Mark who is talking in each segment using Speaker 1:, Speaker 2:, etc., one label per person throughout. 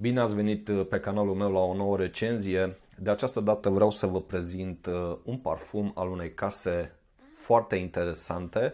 Speaker 1: Bine ați venit uh, pe canalul meu la o nouă recenzie. De această dată vreau să vă prezint uh, un parfum al unei case foarte interesante,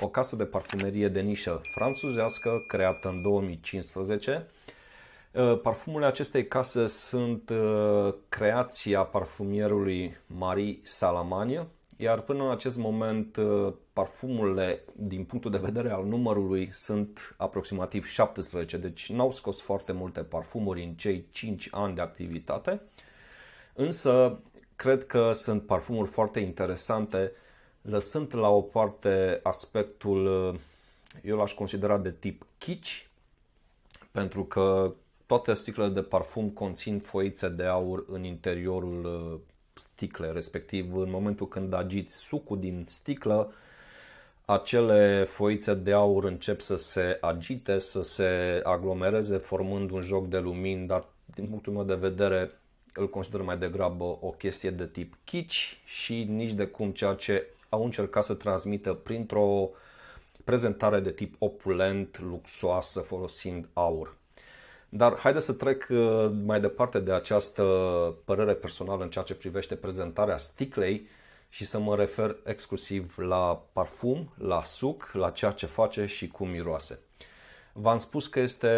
Speaker 1: o casă de parfumerie de nișă franțuzească creată în 2015. Uh, parfumurile acestei case sunt creația parfumierului Marie Salamagne, iar până în acest moment, uh, parfumurile, din punctul de vedere al numărului, sunt aproximativ 17, deci n-au scos foarte multe parfumuri în cei 5 ani de activitate, însă cred că sunt parfumuri foarte interesante, lăsând la o parte aspectul, uh, eu l-aș considera de tip kitsch, pentru că toate sticlele de parfum conțin foițe de aur în interiorul uh, sticle, respectiv în momentul când agiți sucul din sticlă, acele foițe de aur încep să se agite, să se aglomereze, formând un joc de lumini, dar din punctul meu de vedere îl consider mai degrabă o chestie de tip chici și nici de cum ceea ce au încercat să transmită printr-o prezentare de tip opulent, luxoasă, folosind aur. Dar haideți să trec uh, mai departe de această părere personală în ceea ce privește prezentarea sticlei și să mă refer exclusiv la parfum, la suc, la ceea ce face și cum miroase. V-am spus că este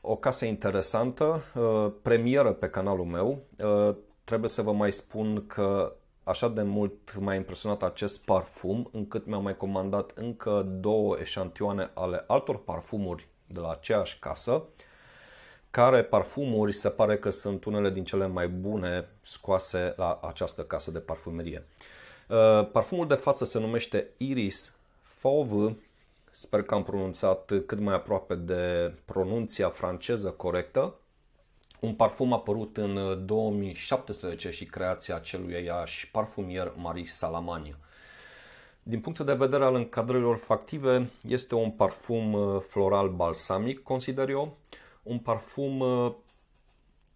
Speaker 1: o casă interesantă, uh, premieră pe canalul meu. Uh, trebuie să vă mai spun că așa de mult m-a impresionat acest parfum încât mi-am mai comandat încă două eșantioane ale altor parfumuri de la aceeași casă care parfumuri se pare că sunt unele din cele mai bune scoase la această casă de parfumerie. Uh, parfumul de față se numește Iris Fauve, sper că am pronunțat cât mai aproape de pronunția franceză corectă. Un parfum apărut în 2017 și creația aceluiași parfumier Marie Salamani. Din punct de vedere al încadrărilor factive, este un parfum uh, floral balsamic, consider eu, un parfum uh,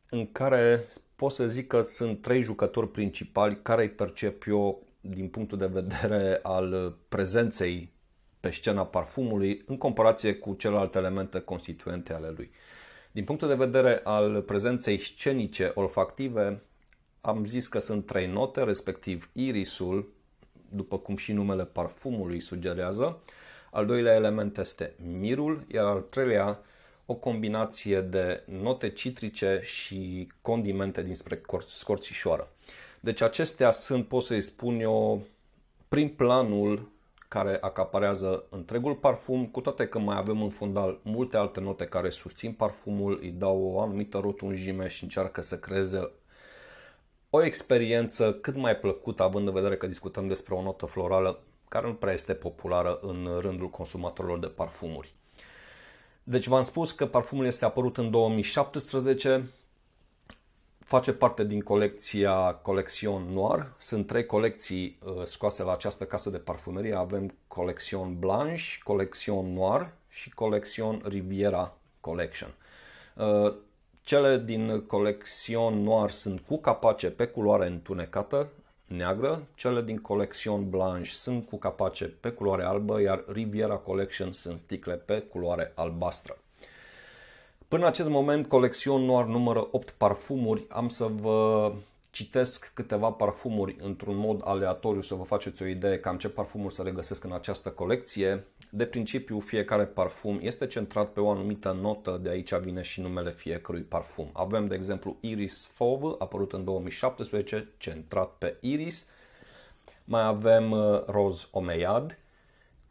Speaker 1: în care pot să zic că sunt trei jucători principali care îi percep eu din punctul de vedere al uh, prezenței pe scena parfumului în comparație cu celelalte elemente constituente ale lui. Din punctul de vedere al prezenței scenice olfactive, am zis că sunt trei note, respectiv irisul, după cum și numele parfumului sugerează. Al doilea element este mirul, iar al treilea o combinație de note citrice și condimente dinspre scorțișoară. Deci acestea sunt, pot să-i spun eu, prin planul care acaparează întregul parfum, cu toate că mai avem în fundal multe alte note care susțin parfumul, îi dau o anumită rotunjime și încearcă să creeze o experiență cât mai plăcută, având în vedere că discutăm despre o notă florală care nu prea este populară în rândul consumatorilor de parfumuri. Deci v-am spus că parfumul este apărut în 2017, face parte din colecția Colecțion Noir. Sunt trei colecții uh, scoase la această casă de parfumerie. Avem Colecțion Blanche, Colecțion Noir și Colecțion Riviera Collection. Uh, cele din Colecțion Noir sunt cu capace pe culoare întunecată, neagră, cele din Collection Blanche sunt cu capace pe culoare albă, iar Riviera Collection sunt sticle pe culoare albastră. Până acest moment, Collection Noir numără 8 parfumuri. Am să vă citesc câteva parfumuri într-un mod aleatoriu să vă faceți o idee cam ce parfumuri să le găsesc în această colecție. De principiu, fiecare parfum este centrat pe o anumită notă, de aici vine și numele fiecărui parfum. Avem, de exemplu, Iris Fauve, apărut în 2017, centrat pe Iris. Mai avem uh, Rose Omeyad,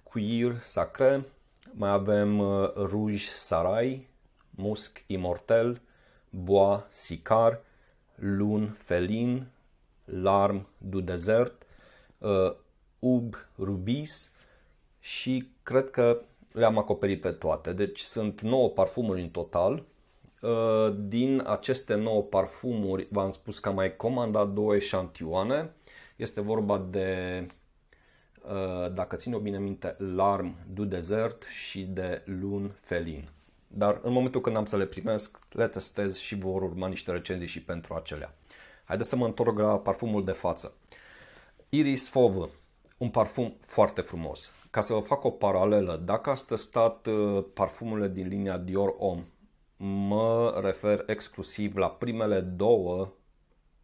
Speaker 1: Cuir Sacre, mai avem uh, Rouge Sarai, Musc Immortel, Bois Sicar – Lun, Felin, Larm du Desert, uh, Ub, Rubis și cred că le-am acoperit pe toate. Deci sunt 9 parfumuri în total. Uh, din aceste 9 parfumuri v-am spus că am mai comandat două eșantioane. Este vorba de, uh, dacă țin o bine minte, Larm du Desert și de Lun Felin dar în momentul când am să le primesc, le testez și vor urma niște recenzii și pentru acelea. Haideți să mă întorc la parfumul de față. Iris Fove, un parfum foarte frumos. Ca să vă fac o paralelă, dacă ați testat uh, parfumurile din linia Dior Homme, mă refer exclusiv la primele două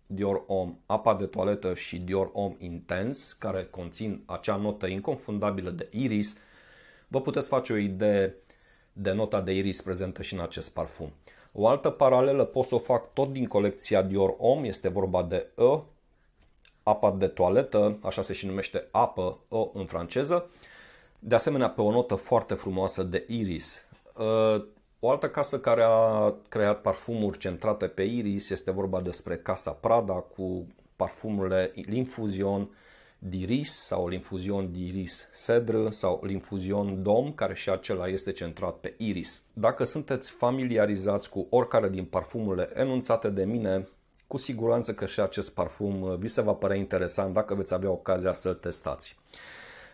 Speaker 1: Dior Homme, apa de toaletă și Dior Homme Intens, care conțin acea notă inconfundabilă de iris, vă puteți face o idee de nota de iris prezentă și în acest parfum. O altă paralelă pot să o fac tot din colecția Dior Om, este vorba de E, apa de toaletă, așa se și numește apă O în franceză, de asemenea pe o notă foarte frumoasă de iris. O altă casă care a creat parfumuri centrate pe iris este vorba despre Casa Prada cu parfumurile L'Infusion, diris sau linfuzion diris sedră sau linfuzion dom, care și acela este centrat pe iris. Dacă sunteți familiarizați cu oricare din parfumurile enunțate de mine, cu siguranță că și acest parfum uh, vi se va părea interesant dacă veți avea ocazia să-l testați.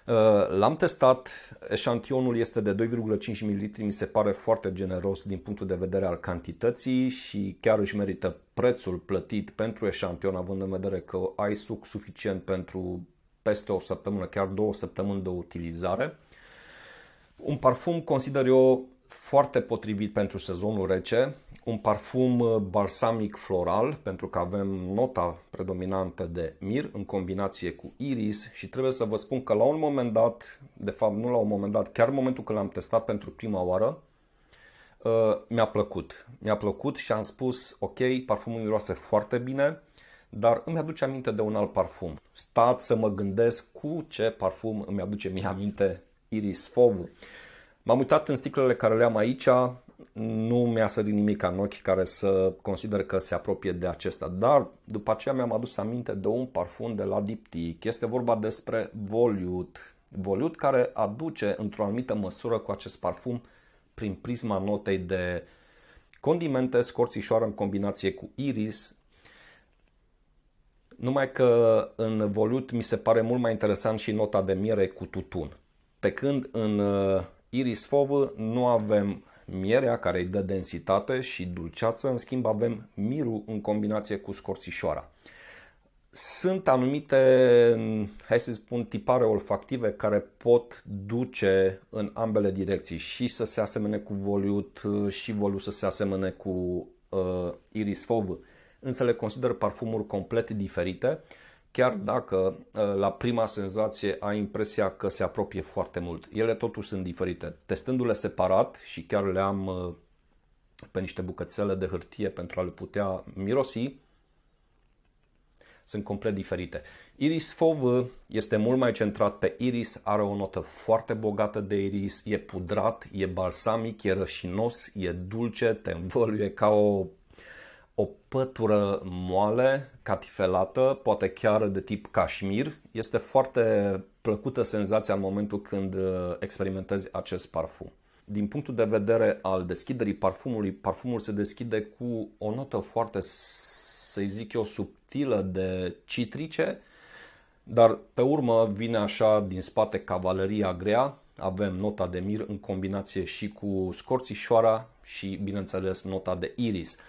Speaker 1: Uh, l-am testat, eșantionul este de 2,5 ml, mi se pare foarte generos din punctul de vedere al cantității și chiar își merită prețul plătit pentru eșantion, având în vedere că ai suc suficient pentru peste o săptămână, chiar două săptămâni de utilizare. Un parfum consider eu foarte potrivit pentru sezonul rece, un parfum uh, balsamic floral pentru că avem nota predominantă de mir în combinație cu iris și trebuie să vă spun că la un moment dat, de fapt nu la un moment dat, chiar în momentul când l-am testat pentru prima oară, uh, mi-a plăcut. Mi-a plăcut și am spus, ok, parfumul miroase foarte bine, dar îmi aduce aminte de un alt parfum. Stat să mă gândesc cu ce parfum îmi aduce mie aminte Iris Fov. M-am uitat în sticlele care le am aici, nu mi-a sărit nimic în ochi care să consider că se apropie de acesta, dar după aceea mi-am adus aminte de un parfum de la Diptyque. Este vorba despre Volute. Volute care aduce într-o anumită măsură cu acest parfum prin prisma notei de condimente, scorțișoară în combinație cu iris, numai că în Volut mi se pare mult mai interesant și nota de miere cu tutun. Pe când în uh, Iris fov nu avem mierea care îi dă densitate și dulceață, în schimb avem mirul în combinație cu scorțișoara. Sunt anumite, hai să spun, tipare olfactive care pot duce în ambele direcții și să se asemene cu Volut uh, și Volut să se asemene cu uh, Iris Uh, însă le consider parfumuri complet diferite, chiar mm. dacă ă, la prima senzație ai impresia că se apropie foarte mult. Ele totuși sunt diferite. Testându-le separat și chiar le am ă, pe niște bucățele de hârtie pentru a le putea mirosi, sunt complet diferite. Iris Fov ă, este mult mai centrat pe iris, are o notă foarte bogată de iris, e pudrat, e balsamic, e rășinos, e dulce, te învăluie ca o o pătură moale, catifelată, poate chiar de tip cașmir. Este foarte plăcută senzația în momentul când uh, experimentezi acest parfum. Din punctul de vedere al deschiderii parfumului, parfumul se deschide cu o notă foarte, să zic eu, subtilă de citrice, dar pe urmă vine așa din spate cavaleria grea, avem nota de mir în combinație și cu scorțișoara și bineînțeles nota de iris.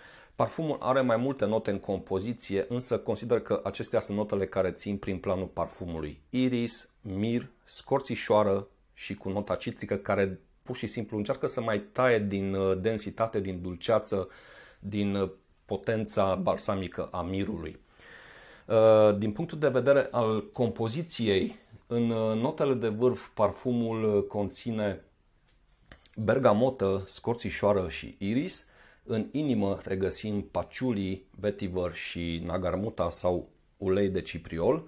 Speaker 1: Parfumul are mai multe note în compoziție, însă consider că acestea sunt notele care țin prin planul parfumului. Iris, mir, scorțișoară și cu nota citrică care pur și simplu încearcă să mai taie din uh, densitate, din dulceață, din uh, potența balsamică a mirului. Uh, din punctul de vedere al compoziției, în notele de vârf parfumul conține bergamotă, scorțișoară și iris, în inimă regăsim paciulii, vetiver și nagarmuta sau ulei de cipriol,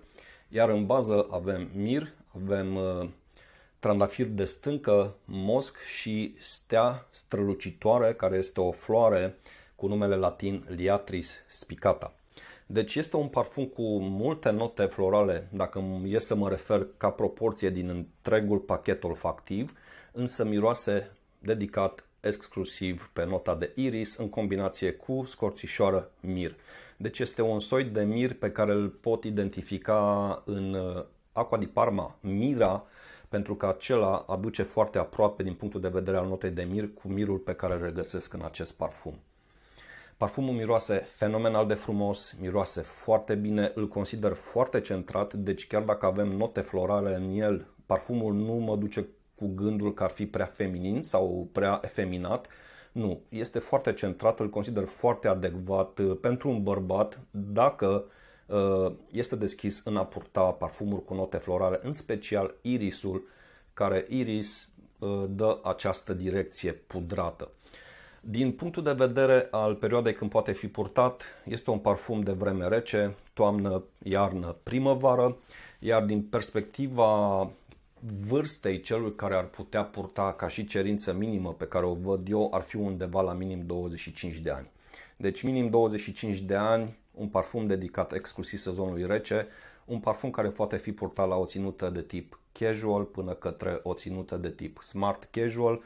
Speaker 1: iar în bază avem mir, avem uh, trandafir de stâncă, mosc și stea strălucitoare, care este o floare cu numele latin Liatris spicata. Deci este un parfum cu multe note florale, dacă e să mă refer ca proporție din întregul pachet olfactiv, însă miroase dedicat exclusiv pe nota de iris în combinație cu scorțișoară mir. Deci este un soi de mir pe care îl pot identifica în uh, Aqua di Parma Mira pentru că acela aduce foarte aproape din punctul de vedere al notei de mir cu mirul pe care îl regăsesc în acest parfum. Parfumul miroase fenomenal de frumos, miroase foarte bine, îl consider foarte centrat, deci chiar dacă avem note florale în el, parfumul nu mă duce cu gândul că ar fi prea feminin sau prea efeminat. Nu, este foarte centrat, îl consider foarte adecvat uh, pentru un bărbat dacă uh, este deschis în a purta parfumuri cu note florale, în special irisul, care iris uh, dă această direcție pudrată. Din punctul de vedere al perioadei când poate fi purtat, este un parfum de vreme rece, toamnă, iarnă, primăvară, iar din perspectiva vârstei celui care ar putea purta ca și cerință minimă pe care o văd eu ar fi undeva la minim 25 de ani. Deci minim 25 de ani, un parfum dedicat exclusiv sezonului rece, un parfum care poate fi purtat la o ținută de tip casual până către o ținută de tip smart casual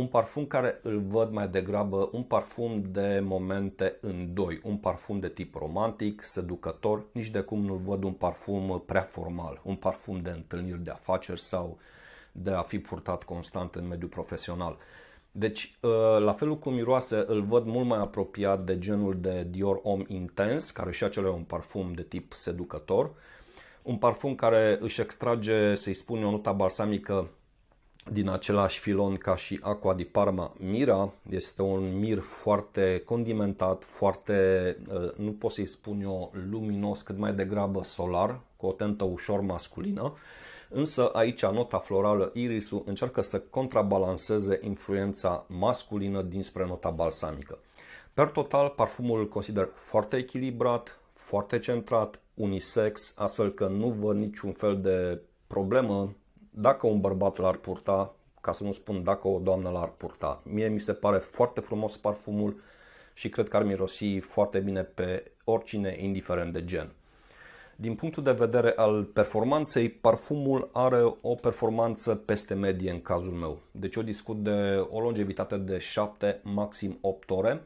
Speaker 1: un parfum care îl văd mai degrabă un parfum de momente în doi, un parfum de tip romantic, seducător, nici de cum nu văd un parfum prea formal, un parfum de întâlniri de afaceri sau de a fi purtat constant în mediul profesional. Deci, ă, la felul cum miroase, îl văd mult mai apropiat de genul de Dior Om Intens, care și acela e un parfum de tip seducător, un parfum care își extrage, să-i spun, o nota balsamică din același filon ca și Aqua di Parma Mira. Este un mir foarte condimentat, foarte, uh, nu pot să-i spun eu, luminos, cât mai degrabă solar, cu o tentă ușor masculină. Însă aici nota florală irisul încearcă să contrabalanceze influența masculină dinspre nota balsamică. Per total, parfumul îl consider foarte echilibrat, foarte centrat, unisex, astfel că nu văd niciun fel de problemă dacă un bărbat l-ar purta, ca să nu spun dacă o doamnă l-ar purta, mie mi se pare foarte frumos parfumul și cred că ar mirosi foarte bine pe oricine, indiferent de gen. Din punctul de vedere al performanței, parfumul are o performanță peste medie în cazul meu. Deci eu discut de o longevitate de 7, maxim 8 ore,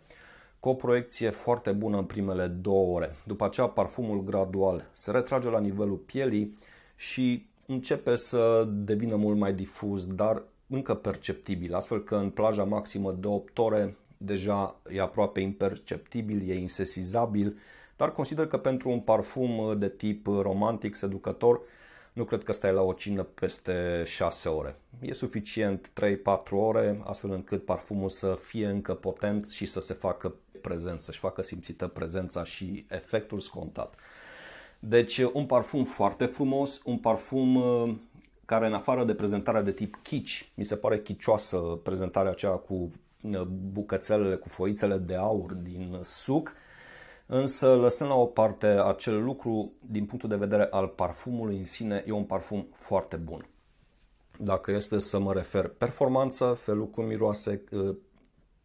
Speaker 1: cu o proiecție foarte bună în primele 2 ore. După aceea, parfumul gradual se retrage la nivelul pielii și începe să devină mult mai difuz, dar încă perceptibil, astfel că în plaja maximă de 8 ore deja e aproape imperceptibil, e insesizabil, dar consider că pentru un parfum de tip romantic, seducător, nu cred că stai la o cină peste 6 ore. E suficient 3-4 ore, astfel încât parfumul să fie încă potent și să se facă prezent, să-și facă simțită prezența și efectul scontat. Deci uh, un parfum foarte frumos, un parfum uh, care în afară de prezentarea de tip chici, mi se pare chicioasă prezentarea aceea cu uh, bucățelele, cu foițele de aur din suc, însă lăsând la o parte acel lucru, din punctul de vedere al parfumului în sine, e un parfum foarte bun. Dacă este să mă refer performanță, felul cum miroase,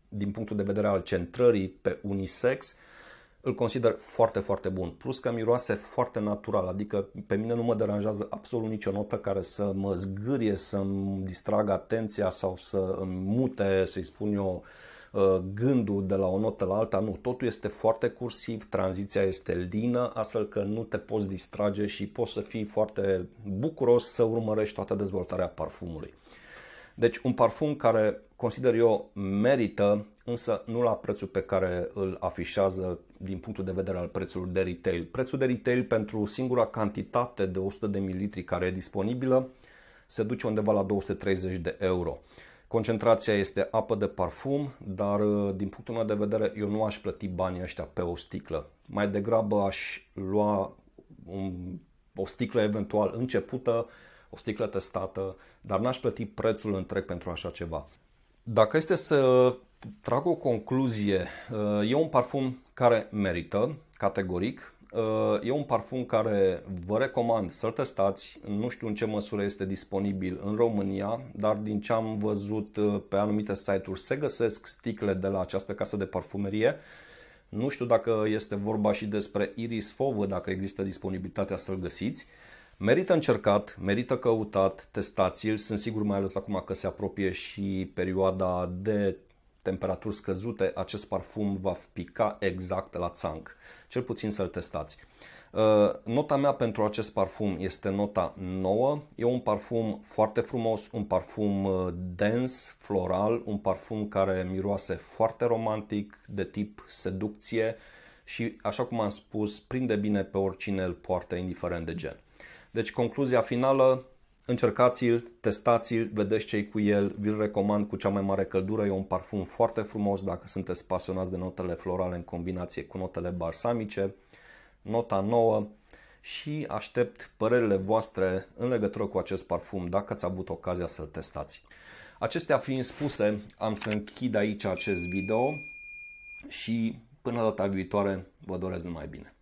Speaker 1: din punctul de vedere al centrării pe unisex, îl consider foarte, foarte bun. Plus că miroase foarte natural, adică pe mine nu mă deranjează absolut nicio notă care să mă zgârie, să-mi distragă atenția sau să îmi mute, să-i spun eu, uh, gândul de la o notă la alta, nu, totul este foarte cursiv, tranziția este lină, astfel că nu te poți distrage și poți să fii foarte bucuros să urmărești toată dezvoltarea parfumului. Deci un parfum care consider eu merită, însă nu la prețul pe care îl afișează din punctul de vedere al prețului de retail. Prețul de retail pentru singura cantitate de 100 de mililitri care e disponibilă se duce undeva la 230 de euro. Concentrația este apă de parfum, dar uh, din punctul meu de vedere eu nu aș plăti banii ăștia pe o sticlă. Mai degrabă aș lua un, o sticlă eventual începută o sticlă testată, dar n-aș plăti prețul întreg pentru așa ceva. Dacă este să trag o concluzie, uh, e un parfum care merită, categoric, uh, E un parfum care vă recomand să-l testați. Nu știu în ce măsură este disponibil în România, dar din ce am văzut uh, pe anumite site-uri se găsesc sticle de la această casă de parfumerie. Nu știu dacă este vorba și despre Iris Fovă, dacă există disponibilitatea să-l găsiți. Merită încercat, merită căutat, testați-l. Sunt sigur mai ales acum că se apropie și perioada de temperaturi scăzute, acest parfum va pica exact la țanc. Cel puțin să-l testați. Uh, nota mea pentru acest parfum este nota 9. E un parfum foarte frumos, un parfum uh, dens, floral, un parfum care miroase foarte romantic, de tip seducție și, așa cum am spus, prinde bine pe oricine îl poartă, indiferent de gen. Deci concluzia finală, încercați-l, testați-l, vedeți ce cu el, vi-l recomand cu cea mai mare căldură, e un parfum foarte frumos dacă sunteți pasionați de notele florale în combinație cu notele balsamice, nota nouă și aștept părerile voastre în legătură cu acest parfum dacă ați avut ocazia să-l testați. Acestea fiind spuse, am să închid aici acest video și până data viitoare vă doresc numai bine.